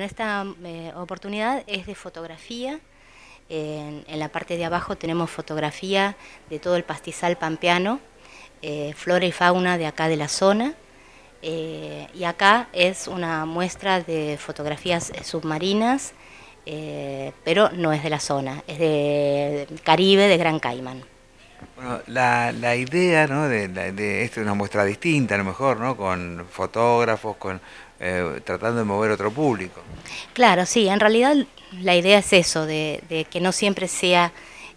En esta eh, oportunidad es de fotografía. En, la parte de abajo tenemos fotografía de todo el pastizal pampeano, eh, flora y fauna de acá de la zona. Eh, y acá es una muestra de fotografías submarinas, pero no es de la zona, es de Caribe, de Gran Caimán la, la idea ¿no? de, de, esto es una muestra distinta, a lo mejor, ¿no? con fotógrafos, con eh, tratando de mover otro público. Claro, sí, en realidad la idea es eso, de, de que no siempre sea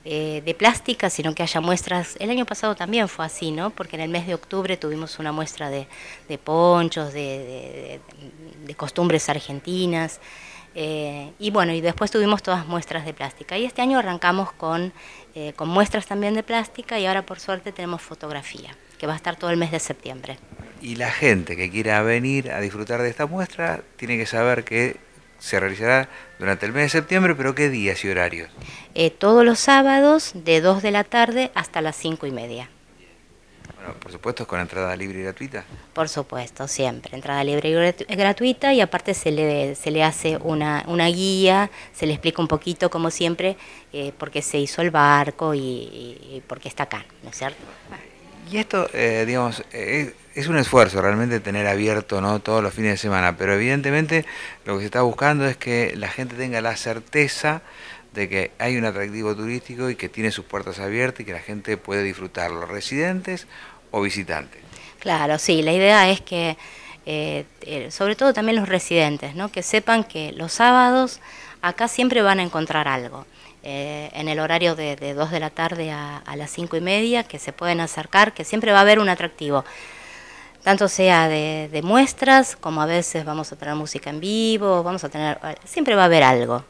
eh, de plástica, sino que haya muestras. El año pasado también fue así, ¿no? Porque en el mes de octubre tuvimos una muestra de, de ponchos, de, de, costumbres argentinas. Eh, y bueno, y después tuvimos todas muestras de plástica. Y este año arrancamos eh, con, muestras también de plástica y ahora por suerte tenemos fotografía, que va a estar todo el mes de septiembre. Y la gente que quiera venir a disfrutar de esta muestra tiene que saber que se realizará durante el mes de septiembre, pero ¿qué días y horarios? Eh, todos los sábados de 2 de la tarde hasta las 5 y media por supuesto, con entrada libre y gratuita. Por supuesto, siempre. Entrada libre y gratuita y aparte se le, se le hace una, guía, se le explica un poquito, como siempre, eh, por qué se hizo el barco y, por qué está acá, ¿no es cierto? Y esto, eh, digamos, es, un esfuerzo realmente tener abierto ¿no? todos los fines de semana, pero evidentemente lo que se está buscando es que la gente tenga la certeza de que hay un atractivo turístico y que tiene sus puertas abiertas y que la gente puede disfrutarlo, residentes o visitantes. Claro, sí, la idea es que, eh, eh, sobre todo también los residentes, ¿no? que sepan que los sábados acá siempre van a encontrar algo. Eh, en el horario de, dos 2 de la tarde a, las 5 y media, que se pueden acercar, que siempre va a haber un atractivo tanto sea de, de, muestras como a veces vamos a tener música en vivo, vamos a tener, siempre va a haber algo.